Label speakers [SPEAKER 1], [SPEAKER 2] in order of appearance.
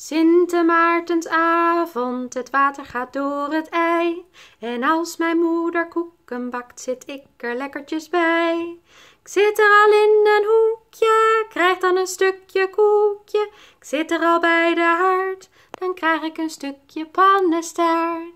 [SPEAKER 1] Sintemaartensavond, Maartensavond, het water gaat door het ei. En als mijn moeder koeken bakt, zit ik er lekkertjes bij. Ik zit er al in een hoekje, krijg dan een stukje koekje. Ik zit er al bij de haard, dan krijg ik een stukje pannenstaart.